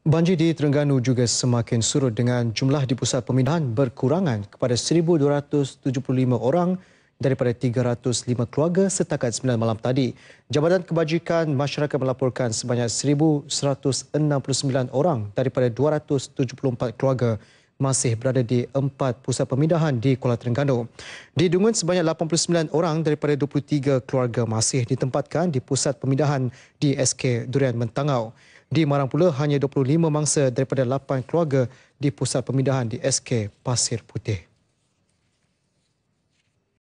Banjir di Terengganu juga semakin surut dengan jumlah di pusat pemindahan berkurangan kepada 1,275 orang daripada 305 keluarga setakat 9 malam tadi. Jabatan Kebajikan Masyarakat melaporkan sebanyak 1,169 orang daripada 274 keluarga masih berada di empat pusat pemindahan di Kuala Terengganu. Di Dungun sebanyak 89 orang daripada 23 keluarga masih ditempatkan di pusat pemindahan di SK Durian Mentangau. Di Marang pula hanya 25 mangsa daripada 8 keluarga di pusat pemindahan di SK Pasir Putih.